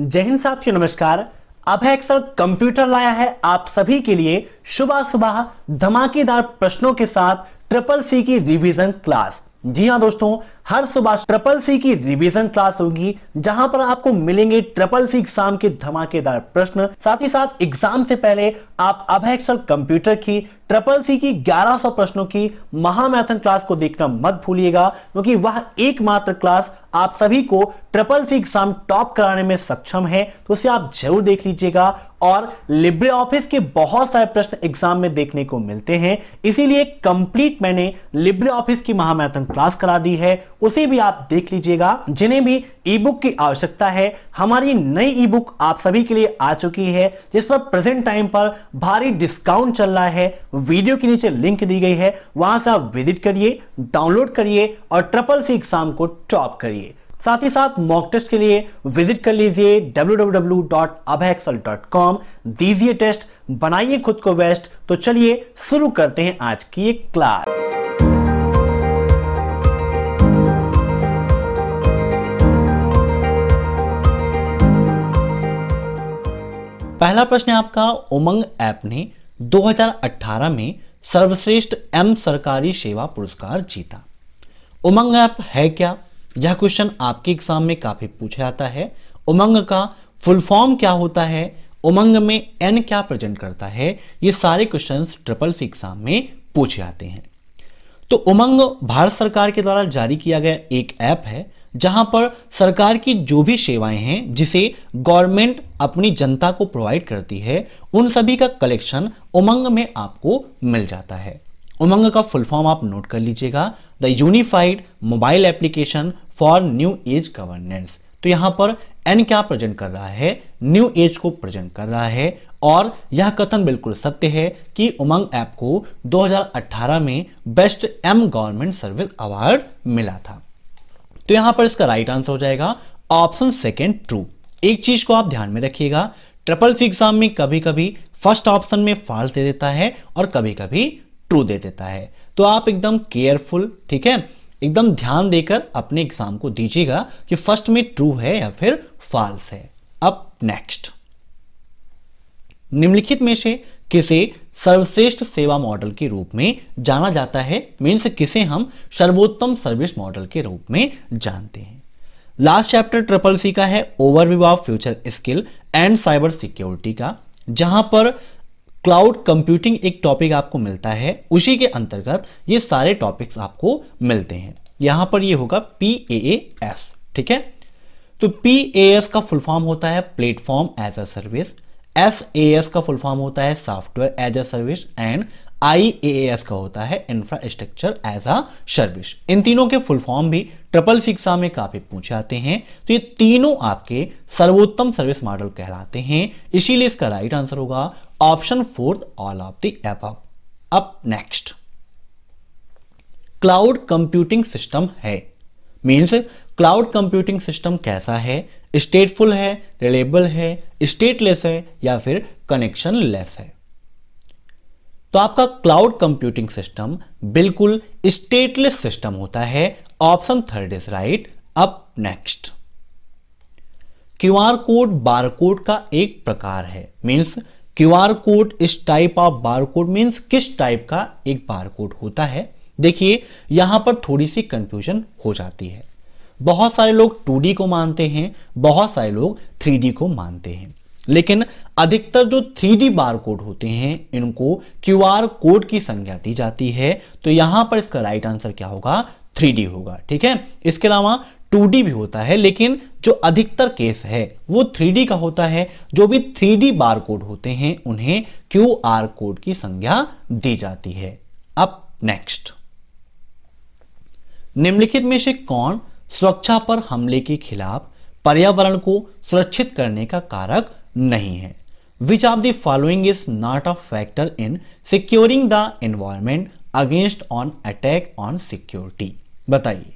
जय हिंद साथियों नमस्कार अभय अक्सर कंप्यूटर लाया है आप सभी के लिए सुबह सुबह धमाकेदार प्रश्नों के साथ ट्रिपल सी की रिवीजन क्लास जी हाँ दोस्तों हर सुबह ट्रिपल सी की रिवीजन क्लास होगी जहां पर आपको मिलेंगे ट्रिपल सी एग्जाम के धमाकेदार प्रश्न साथ ही साथ एग्जाम से पहले आप अभय कंप्यूटर की ट्रिपल सी की 1100 प्रश्नों की महामैथन क्लास को देखना मत भूलिएगा क्योंकि वह एकमात्र क्लास आप सभी को ट्रिपल सी एग्जाम टॉप कराने में सक्षम है तो उसे आप जरूर देख लीजिएगा और लिब्रे ऑफिस के बहुत सारे प्रश्न एग्जाम में देखने को मिलते हैं इसीलिए कंप्लीट मैंने लिब्रे ऑफिस की महामैथन क्लास करा दी है उसे भी आप देख लीजिएगा जिन्हें भी ई बुक की आवश्यकता है हमारी नई ई बुक आप सभी के लिए आ चुकी है जिस पर प्रेजेंट टाइम पर भारी डिस्काउंट चल रहा है वीडियो के नीचे लिंक दी गई है वहां से आप विजिट करिए डाउनलोड करिए और ट्रिपल सी एग्जाम को टॉप करिए साथ ही साथ मॉक टेस्ट के लिए विजिट कर लीजिए डब्ल्यू दीजिए टेस्ट बनाइए खुद को वेस्ट तो चलिए शुरू करते हैं आज की एक क्लास पहला प्रश्न है आपका उमंग ऐप ने 2018 में सर्वश्रेष्ठ एम सरकारी सेवा पुरस्कार जीता उमंग ऐप है क्या यह क्वेश्चन आपके एग्जाम में काफी पूछा जाता है उमंग का फुल फॉर्म क्या होता है उमंग में एन क्या प्रेजेंट करता है ये सारे क्वेश्चन ट्रिपल सी एग्जाम में पूछे जाते हैं तो उमंग भारत सरकार के द्वारा जारी किया गया एक ऐप है जहां पर सरकार की जो भी सेवाएं हैं जिसे गवर्नमेंट अपनी जनता को प्रोवाइड करती है उन सभी का कलेक्शन उमंग में आपको मिल जाता है उमंग का फुल फॉर्म आप नोट कर लीजिएगा the unified mobile application for new age governance तो यहाँ पर एन क्या प्रेजेंट कर रहा है न्यू एज को प्रेजेंट कर रहा है और यह कथन बिल्कुल सत्य है कि उमंग ऐप को 2018 में best M government service award मिला था तो यहां पर इसका राइट आंसर हो जाएगा ऑप्शन सेकेंड ट्रू एक चीज को आप ध्यान में रखिएगा ट्रिपल सी एग्जाम में कभी कभी फर्स्ट ऑप्शन में फॉल्स दे देता है और कभी कभी ट्रू दे देता है तो आप एकदम केयरफुल ठीक है एकदम ध्यान देकर अपने एग्जाम को दीजिएगा कि फर्स्ट में ट्रू है या फिर फॉल्स है अब नेक्स्ट निम्नलिखित में से किसे सर्वश्रेष्ठ सेवा मॉडल के रूप में जाना जाता है मीन्स किसे हम सर्वोत्तम सर्विस मॉडल के रूप में जानते हैं लास्ट चैप्टर ट्रिपल सी का है overview of future skill and cyber security का जहां पर क्लाउड कंप्यूटिंग एक टॉपिक आपको मिलता है उसी के अंतर्गत ये सारे टॉपिक्स आपको मिलते हैं यहां पर ये होगा पी ए एस ठीक है तो पी ए एस का फुल फॉर्म होता है platform as a service S A S का फुल फॉर्म होता है software as a service and I A S का होता है इंफ्रास्ट्रक्चर एज अ सर्विस इन तीनों के फुल फॉर्म भी ट्रिपल शिक्षा में काफी पूछे आते हैं तो ये तीनों आपके सर्वोत्तम सर्विस मॉडल कहलाते हैं इसीलिए इसका राइट आंसर होगा option fourth all of the above up next cloud computing system है मीन्स क्लाउड कंप्यूटिंग सिस्टम कैसा है स्टेटफुल है रिलेबल है स्टेटलेस है या फिर कनेक्शन लेस है तो आपका क्लाउड कंप्यूटिंग सिस्टम बिल्कुल स्टेटलेस सिस्टम होता है option third is right up next QR code barcode का एक प्रकार है मीन्स क्यूआर कोड इस टाइप ऑफ बारकोड मीन्स किस टाइप का एक बारकोड होता है देखिए यहां पर थोड़ी सी कंफ्यूजन हो जाती है बहुत सारे लोग 2D को मानते हैं बहुत सारे लोग 3D को मानते हैं लेकिन अधिकतर जो 3D कोड होते हैं इनको QR कोड की संज्ञा दी जाती है तो यहां पर इसका राइट आंसर क्या होगा 3D होगा ठीक है इसके अलावा 2D भी होता है लेकिन जो अधिकतर केस है वो 3D का होता है जो भी 3D कोड होते हैं उन्हें QR कोड की संज्ञा दी जाती है अब नेक्स्ट निम्नलिखित में से कौन सुरक्षा पर हमले के खिलाफ पर्यावरण को सुरक्षित करने का कारक नहीं है which are the following is not a factor in securing the environment against on attack on security बताइए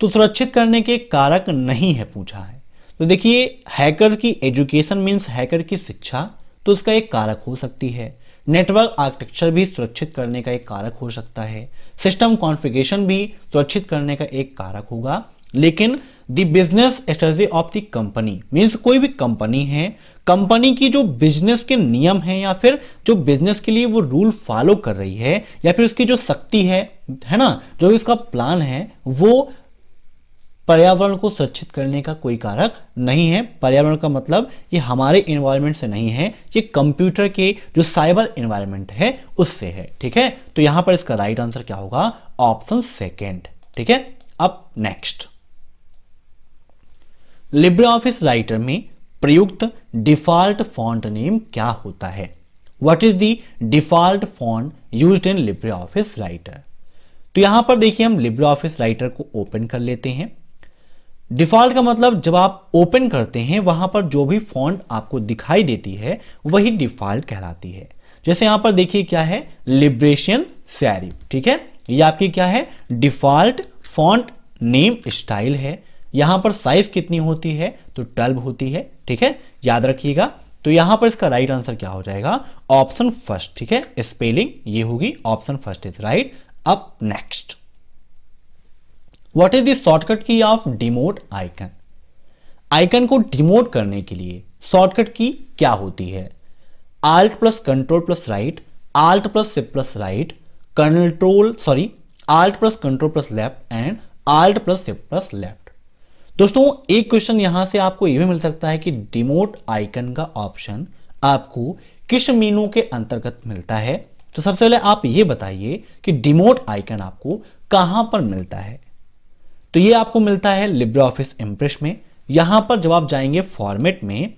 तो सुरक्षित करने के कारक नहीं है पूछा है तो देखिए हैकर की एजुकेशन मीन्स हैकर की शिक्षा तो इसका एक कारक हो सकती है नेटवर्क आर्किटेक्चर भी सुरक्षित करने का एक कारक हो सकता है सिस्टम कॉन्फ़िगरेशन भी सुरक्षित करने का एक कारक होगा लेकिन the business strategy of the company means कोई भी कंपनी है कंपनी की जो बिजनेस के नियम हैं या फिर जो बिजनेस के लिए वो रूल फॉलो कर रही है या फिर उसकी जो शक्ति है है ना जो इसका प्लान है वो पर्यावरण को सुरक्षित करने का कोई कारक नहीं है पर्यावरण का मतलब ये हमारे इन्वायरमेंट से नहीं है ये कंप्यूटर के जो साइबर इन्वायरमेंट है उससे है ठीक है तो यहां पर इसका राइट आंसर क्या होगा ऑप्शन सेकेंड ठीक है अब नेक्स्ट लिब्रे ऑफिस राइटर में प्रयुक्त डिफॉल्ट फॉन्ट नेम क्या होता है what is the default font use in Libre Office Writer तो यहां पर देखिए हम लिब्रे ऑफिस राइटर को ओपन कर लेते हैं डिफॉल्ट का मतलब जब आप ओपन करते हैं वहां पर जो भी फॉन्ट आपको दिखाई देती है वही डिफॉल्ट कहलाती है जैसे यहां पर देखिए क्या है लिब्रेशन सैरिफ ठीक है ये आपकी क्या है डिफॉल्ट फॉन्ट नेम स्टाइल है यहां पर साइज कितनी होती है तो ट्वेल्व होती है ठीक है याद रखिएगा तो यहां पर इसका राइट आंसर क्या हो जाएगा ऑप्शन फर्स्ट ठीक है स्पेलिंग ये होगी option first is right up next what is shortcut shortcut key of demote icon icon को डिमोट करने के लिए शॉर्टकट की क्या होती है alt plus control plus right alt plus shift plus right control sorry alt plus control plus left and alt plus shift plus left दोस्तों एक question यहां से आपको यह भी मिल सकता है कि डिमोट आइकन का ऑप्शन आपको किस मीनू के अंतर्गत मिलता है तो सबसे पहले आप ये बताइए कि डिमोट आइकन आपको कहां पर मिलता है तो ये आपको मिलता है लिब्रे ऑफिस इम्प्रेस में यहां पर जब आप जाएंगे फॉर्मेट में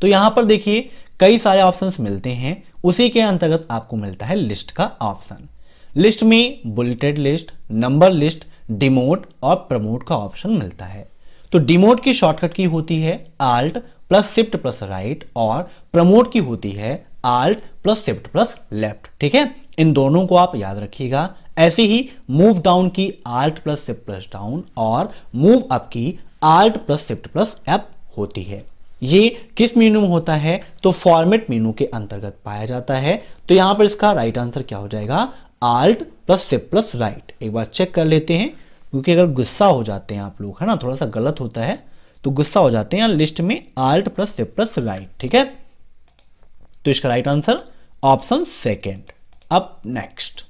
तो यहां पर देखिए कई सारे ऑप्शंस मिलते हैं उसी के अंतर्गत आपको मिलता है लिस्ट का ऑप्शन लिस्ट में bulleted list number list demote और प्रमोट का ऑप्शन मिलता है तो डिमोट की शॉर्टकट की होती है alt plus shift plus right और प्रमोट की होती है alt plus shift plus left ठीक है इन दोनों को आप याद रखिएगा ऐसे ही मूव डाउन की alt plus shift plus down और मूव अप की alt plus shift plus up होती है ये किस मीनू में होता है तो फॉर्मेट मीनू के अंतर्गत पाया जाता है तो यहां पर इसका राइट आंसर क्या हो जाएगा alt plus shift plus right एक बार चेक कर लेते हैं क्योंकि अगर गुस्सा हो जाते हैं आप लोग है ना थोड़ा सा गलत होता है तो गुस्सा हो जाते हैं लिस्ट में alt plus shift plus right ठीक है तो इसका राइट आंसर ऑप्शन सेकेंड अब next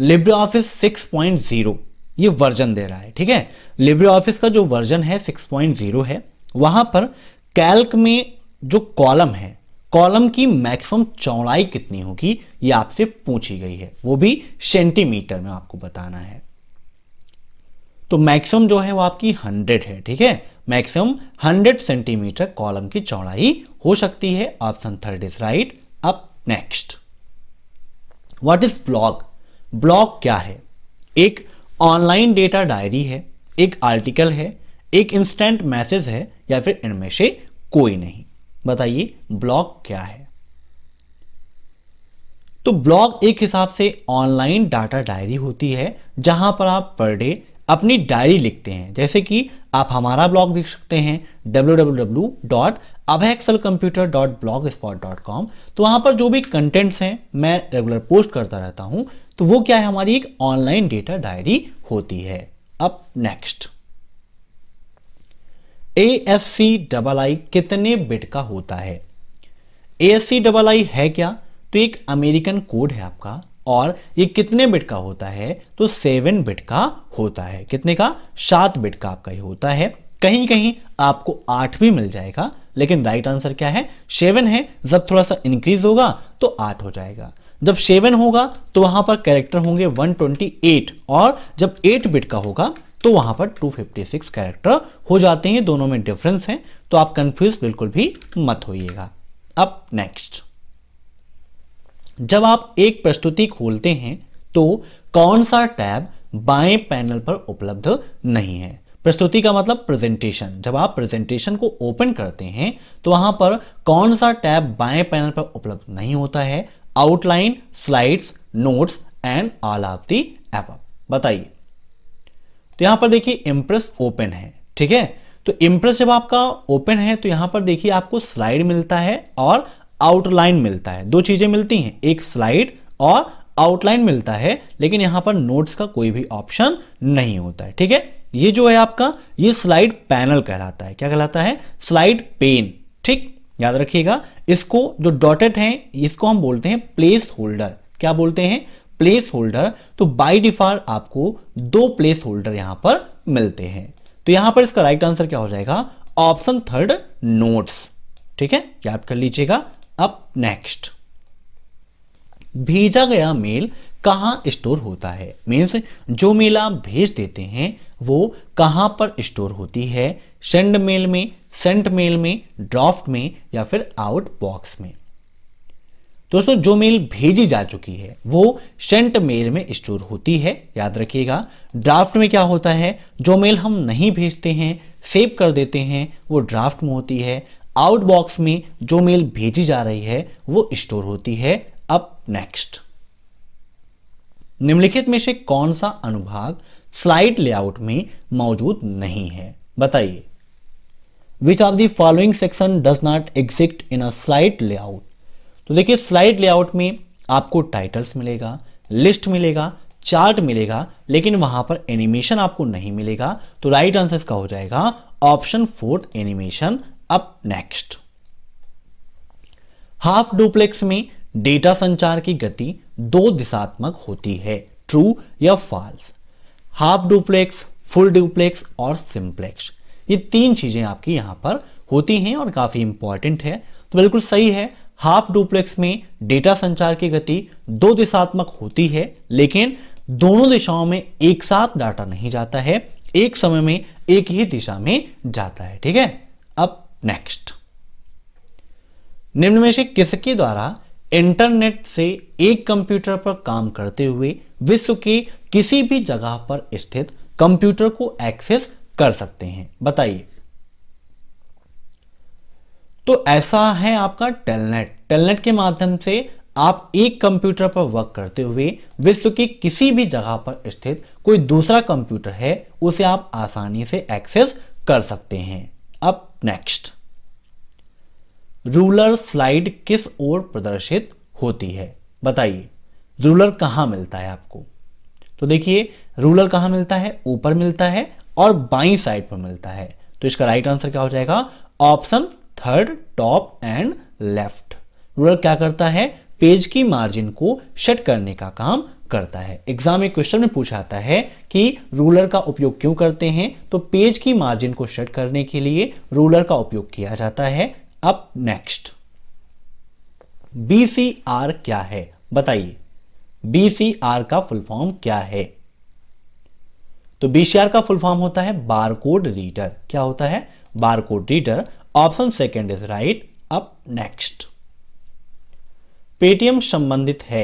Libre Office six point zero ये वर्जन दे रहा है ठीक है लिब्रे ऑफिस का जो वर्जन है सिक्स पॉइंट जीरो है वहां पर कैल्क में जो कॉलम है कॉलम की मैक्सिमम चौड़ाई कितनी होगी ये आपसे पूछी गई है वो भी सेंटीमीटर में आपको बताना है तो मैक्सिमम जो है वो आपकी 100 है ठीक है मैक्सिमम 100 सेंटीमीटर कॉलम की चौड़ाई हो सकती है ऑप्शन थर्ड इज राइट अब next what is blog blog क्या है एक ऑनलाइन डेटा डायरी है एक आर्टिकल है एक इंस्टेंट मैसेज है या फिर इनमें से कोई नहीं बताइए ब्लॉग क्या है तो ब्लॉग एक हिसाब से ऑनलाइन डाटा डायरी होती है जहां पर आप पर डे अपनी डायरी लिखते हैं जैसे कि आप हमारा ब्लॉग देख सकते हैं www.avhexelcomputer.blogspot.com तो वहाँ पर जो भी कंटेंट्स हैं मैं रेगुलर पोस्ट करता रहता हूँ तो वो क्या है हमारी एक ऑनलाइन डेटा डायरी होती है अब next A S C double I कितने बिट का होता है ए एस सी डबल आई है क्या तो एक अमेरिकन कोड है आपका और ये कितने बिट का होता है तो सेवन बिट का होता है कितने का सात बिट का आपका ये होता है कहीं कहीं आपको आठ भी मिल जाएगा लेकिन राइट आंसर क्या है सेवन है जब थोड़ा सा इंक्रीज होगा तो आठ हो जाएगा जब सेवन होगा तो वहां पर कैरेक्टर होंगे 128 और जब एट बिट का होगा तो वहां पर 256 कैरेक्टर हो जाते हैं दोनों में डिफरेंस है तो आप कंफ्यूज बिल्कुल भी मत होइएगा अब नेक्स्ट जब आप एक प्रस्तुति खोलते हैं तो कौन सा टैब बाएं पैनल पर उपलब्ध नहीं है प्रस्तुति का मतलब प्रेजेंटेशन जब आप प्रेजेंटेशन को ओपन करते हैं तो वहां पर कौन सा टैब बाएं पैनल पर उपलब्ध नहीं होता है outline slides notes and all of the above बताइए तो यहां पर देखिए इम्प्रेस ओपन है ठीक है तो इम्प्रेस जब आपका ओपन है तो यहां पर देखिए आपको स्लाइड मिलता है और आउटलाइन मिलता है दो चीज़ें मिलती हैं एक स्लाइड और आउटलाइन मिलता है लेकिन यहां पर नोट्स का कोई भी ऑप्शन नहीं होता है ठीक है ये जो है आपका ये स्लाइड पैनल कहलाता है क्या कहलाता है स्लाइड पेन ठीक याद रखिएगा इसको जो डॉटेड है इसको हम बोलते हैं प्लेस होल्डर क्या बोलते हैं प्लेस होल्डर तो बाई डिफॉल्ट आपको दो प्लेस होल्डर यहां पर मिलते हैं तो यहां पर इसका राइट आंसर क्या हो जाएगा ऑप्शन थर्ड नोट्स ठीक है याद कर लीजिएगा अप नेक्स्ट भेजा गया मेल कहाँ स्टोर होता है मीन्स जो मेल आप भेज देते हैं वो कहाँ पर स्टोर होती है सेंड मेल में सेंट मेल में ड्राफ्ट में या फिर आउट बॉक्स में दोस्तों जो मेल भेजी जा चुकी है वो सेंट मेल में स्टोर होती है याद रखिएगा ड्राफ्ट में क्या होता है जो मेल हम नहीं भेजते हैं सेव कर देते हैं वो ड्राफ्ट में होती है आउटबॉक्स में जो मेल भेजी जा रही है वो स्टोर होती है अप नेक्स्ट निम्नलिखित में से कौन सा अनुभाग स्लाइड लेआउट में मौजूद नहीं है बताइए which of the following section does not exist in a slide layout तो देखिए स्लाइड लेआउट में आपको टाइटल्स मिलेगा लिस्ट मिलेगा चार्ट मिलेगा लेकिन वहां पर एनिमेशन आपको नहीं मिलेगा तो राइट आंसर इसका हो जाएगा option fourth animation up next half duplex में डेटा संचार की गति दो दिशात्मक होती है ट्रू या false half duplex full duplex और सिंप्लेक्स ये तीन चीज़ें आपकी यहां पर होती हैं और काफ़ी इंपॉर्टेंट है तो बिल्कुल सही है हाफ डुप्लेक्स में डेटा संचार की गति दो दिशात्मक होती है लेकिन दोनों दिशाओं में एक साथ डाटा नहीं जाता है एक समय में एक ही दिशा में जाता है ठीक है अब नेक्स्ट निम्न में से किसके द्वारा इंटरनेट से एक कंप्यूटर पर काम करते हुए विश्व के किसी भी जगह पर स्थित कंप्यूटर को एक्सेस कर सकते हैं बताइए तो ऐसा है आपका टेलनेट टेलनेट के माध्यम से आप एक कंप्यूटर पर वर्क करते हुए विश्व की किसी भी जगह पर स्थित कोई दूसरा कंप्यूटर है उसे आप आसानी से एक्सेस कर सकते हैं नेक्स्ट रूलर स्लाइड किस ओर प्रदर्शित होती है बताइए रूलर कहां मिलता है आपको तो देखिए रूलर कहां मिलता है ऊपर मिलता है और बाई साइड पर मिलता है तो इसका राइट आंसर क्या हो जाएगा option third top and left ruler क्या करता है पेज की मार्जिन को शट करने का काम करता है एग्जाम में क्वेश्चन में पूछा आता है कि रूलर का उपयोग क्यों करते हैं तो पेज की मार्जिन को शट करने के लिए रूलर का उपयोग किया जाता है अब नेक्स्ट बीसीआर क्या है बताइए बीसीआर का फुल फॉर्म क्या है तो बीसीआर का फुल फॉर्म होता है बारकोड रीडर क्या होता है barcode reader option second is right अब नेक्स्ट पेटीएम संबंधित है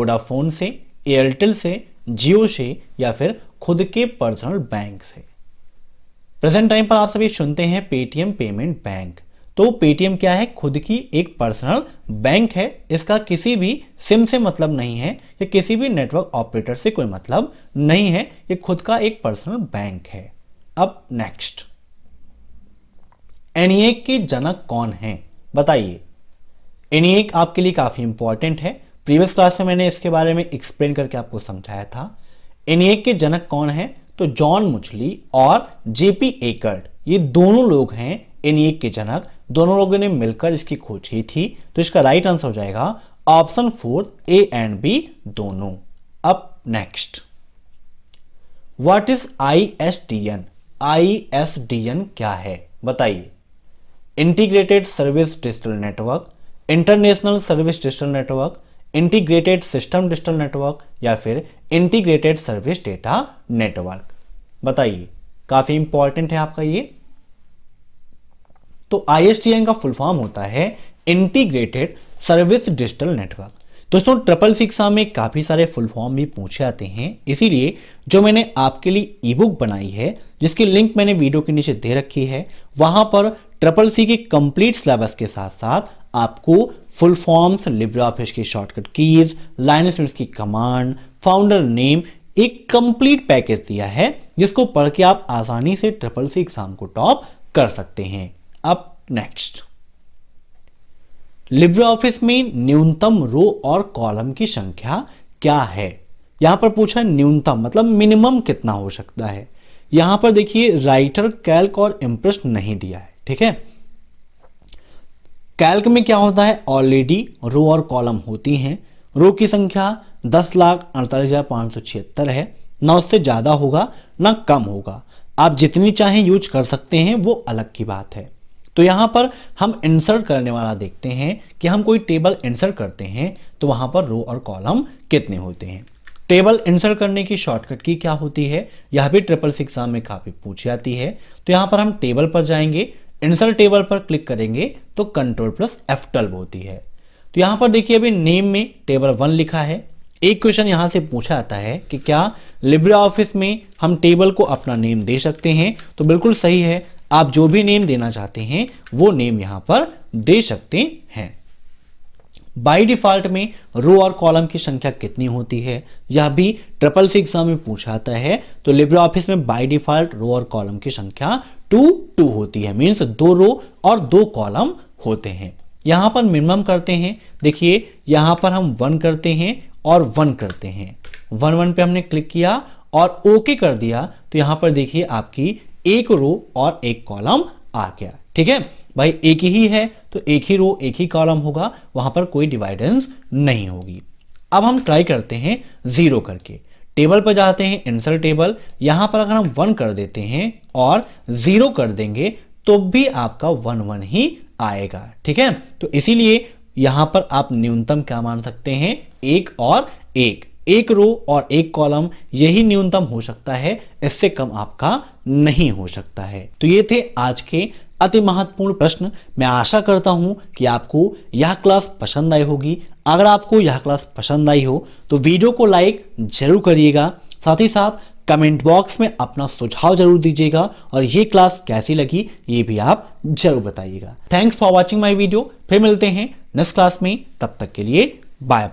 ओडाफोन से एयरटेल से जियो से या फिर खुद के पर्सनल बैंक से प्रेजेंट टाइम पर आप सभी सुनते हैं पेटीएम पेमेंट बैंक तो पेटीएम क्या है खुद की एक पर्सनल बैंक है इसका किसी भी सिम से मतलब नहीं है या किसी भी नेटवर्क ऑपरेटर से कोई मतलब नहीं है ये खुद का एक पर्सनल बैंक है अब नेक्स्ट एनईएक के जनक कौन है बताइए एनईएक आपके लिए काफ़ी इंपॉर्टेंट है प्रीवियस क्लास में मैंने इसके बारे में एक्सप्लेन करके आपको समझाया था एनएक के जनक कौन है तो जॉन मुचली और जेपी एकर्ड ये दोनों लोग हैं एनएक के जनक दोनों लोगों ने मिलकर इसकी खोज की थी तो इसका राइट आंसर हो जाएगा option four A and B दोनों अब next what is I S D N I S D N क्या है बताइए integrated service digital network international service digital network integrated system digital network या फिर इंटीग्रेटेड सर्विस डेटा नेटवर्क बताइए काफ़ी important है आपका ये तो आई का फुल फॉर्म होता है इंटीग्रेटेड सर्विस डिजिटल नेटवर्क दोस्तों ट्रिपल शिक्षा में काफ़ी सारे फुल फॉर्म भी पूछे आते हैं इसीलिए जो मैंने आपके लिए ई बुक बनाई है जिसकी लिंक मैंने वीडियो के नीचे दे रखी है वहां पर ट्रिपल सी के कंप्लीट सिलेबस के साथ साथ आपको फुल फॉर्म्स लिब्रा ऑफिस की शॉर्टकट कीज लाइन की कमांड फाउंडर नेम एक कंप्लीट पैकेज दिया है जिसको पढ़ के आप आसानी से ट्रिपल सी एग्जाम को टॉप कर सकते हैं अब नेक्स्ट लिब्रे ऑफिस में न्यूनतम रो और कॉलम की संख्या क्या है यहां पर पूछा न्यूनतम मतलब मिनिमम कितना हो सकता है यहां पर देखिए राइटर कैल्क और इम्प्रेस नहीं दिया है ठीक है कैल्क में क्या होता है ऑलरेडी रो और कॉलम होती हैं रो की संख्या दस लाख अड़तालीस हज़ार पांच सौ छिहत्तर है ना उससे ज़्यादा होगा ना कम होगा आप जितनी चाहें यूज कर सकते हैं वो अलग की बात है तो यहाँ पर हम इंसर्ट करने वाला देखते हैं कि हम कोई टेबल इंसर्ट करते हैं तो वहाँ पर रो और कॉलम कितने होते हैं टेबल इंसर्ट करने की शॉर्टकट की क्या होती है यह भी ट्रिपल एग्जाम में काफ़ी पूछी जाती है तो यहाँ पर हम टेबल पर जाएंगे इंसर्ट टेबल पर क्लिक करेंगे तो कंट्रोल प्लस एफ ट्वेल्व होती है तो यहाँ पर देखिए अभी नेम में टेबल वन लिखा है एक क्वेश्चन यहाँ से पूछा आता है कि क्या लिब्रे ऑफिस में हम टेबल को अपना नेम दे सकते हैं तो बिल्कुल सही है आप जो भी नेम देना चाहते हैं वो नेम यहां पर दे सकते हैं बाई डिफॉल्ट में रो और कॉलम की संख्या कितनी होती है यह भी ट्रिपल सी एग्जाम में पूछा जाता है तो लिब्रो ऑफिस में बाई डिफॉल्ट रो और कॉलम की संख्या टू टू होती है मीन्स दो रो और दो कॉलम होते हैं यहां पर मिनिमम करते हैं देखिए यहां पर हम वन करते हैं और वन करते हैं वन वन पे हमने क्लिक किया और ओके कर दिया तो यहां पर देखिए आपकी एक रो और एक कॉलम आ गया ठीक है भाई एक ही है तो एक ही रो एक ही कॉलम होगा वहां पर कोई डिवाइडेंस नहीं होगी अब हम ट्राई करते हैं जीरो करके टेबल पर जाते हैं इंसर टेबल यहां पर अगर हम वन कर देते हैं और जीरो कर देंगे तो भी आपका वन वन ही आएगा ठीक है तो इसीलिए यहां पर आप न्यूनतम क्या मान सकते हैं एक और एक एक रो और एक कॉलम यही न्यूनतम हो सकता है इससे कम आपका नहीं हो सकता है तो ये थे आज के अति महत्वपूर्ण प्रश्न मैं आशा करता हूँ कि आपको यह क्लास पसंद आई होगी अगर आपको यह क्लास पसंद आई हो तो वीडियो को लाइक जरूर करिएगा साथ ही साथ कमेंट बॉक्स में अपना सुझाव जरूर दीजिएगा और ये क्लास कैसी लगी ये भी आप जरूर बताइएगा thanks for watching my video फिर मिलते हैं नेक्स्ट क्लास में तब तक के लिए बाय